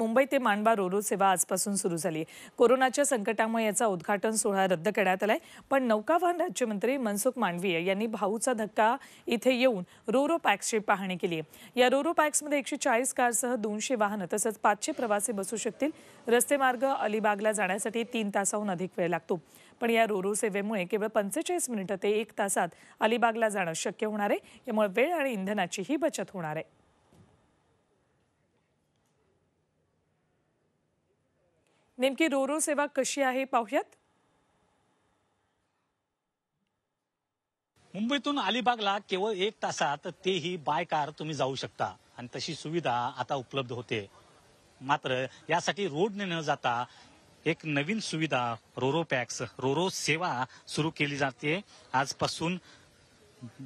मुंबई ते मांडवा रोरो सेवा आजपासून सुरू झाली कोरोनाच्या संकटामुळे याचा उद्घाटन सोहळा रद्द करण्यात आलाय पण नौकावाहन राज्यमंत्री मनसुख मांडवीय यांनी भाऊचा धक्का इथे येऊन रोरो पॅक्सची पाहणी केली आहे या रोरो पॅक्समध्ये एकशे चाळीस कारसह दोनशे वाहनं तसंच पाचशे प्रवासी बसू शकतील रस्ते मार्ग अलिबागला जाण्यासाठी तीन तासाहून अधिक वेळ लागतो पण या रोरो सेवेमुळे केवळ पंचेचाळीस मिनिटं ते एक तासात अलिबागला जाणं शक्य होणार आहे यामुळे वेळ आणि इंधनाचीही बचत होणार आहे नेमकी रोरो सेवा कशी आहे पाहुयात मुंबईतून अलिबागला केवळ एक तासात तेही बाय कार तुम्ही जाऊ शकता आणि तशी सुविधा आता उपलब्ध होते मात्र यासाठी रोडने न जाता एक नवीन सुविधा रोरो पॅक्स रोरो सेवा सुरू केली जाते आजपासून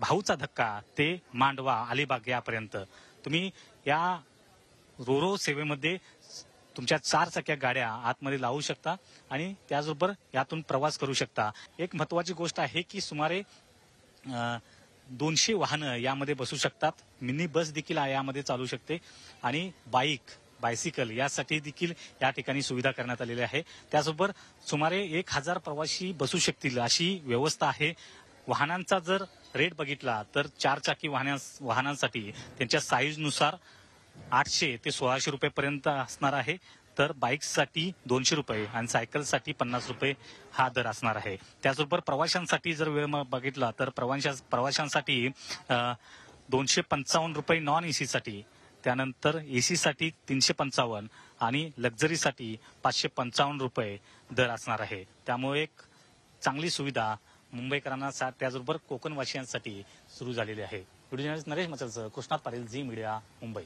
भाऊचा धक्का ते मांडवा अलिबाग यापर्यंत तुम्ही या रोरो सेवेमध्ये तुमच्या चार चाक्या गाड्या आतमध्ये लावू शकता आणि त्याचबरोबर यातून प्रवास करू शकता एक महत्वाची गोष्ट आहे की सुमारे दोनशे वाहनं यामध्ये बसू शकतात मिनी बस देखील यामध्ये चालू शकते आणि बाईक बायसिकल यासाठी देखील या ठिकाणी सुविधा करण्यात आलेली आहे त्याचबरोबर सुमारे एक हजार प्रवासी बसू शकतील अशी व्यवस्था आहे वाहनांचा जर रेट बघितला तर चार चाकी वाहनांसाठी त्यांच्या साईजनुसार आठशे ते सोळाशे पर्यंत असणार आहे तर साठी दोनशे रुपये आणि सायकलसाठी पन्नास रुपये हा दर असणार आहे त्याचबरोबर प्रवाशांसाठी जर वेळ बघितला तर प्रवाशा प्रवाशांसाठी दोनशे पंचावन्न रुपये नॉन एसी साठी त्यानंतर साठी तीनशे पंचावन्न आणि लक्झरीसाठी पाचशे पंचावन्न रुपये दर असणार आहे त्यामुळे एक चांगली सुविधा मुंबईकरांना त्याचबरोबर कोकणवासियांसाठी सुरू झालेली आहे नरेश मचलचं कृष्णा पाटील झी मीडिया मुंबई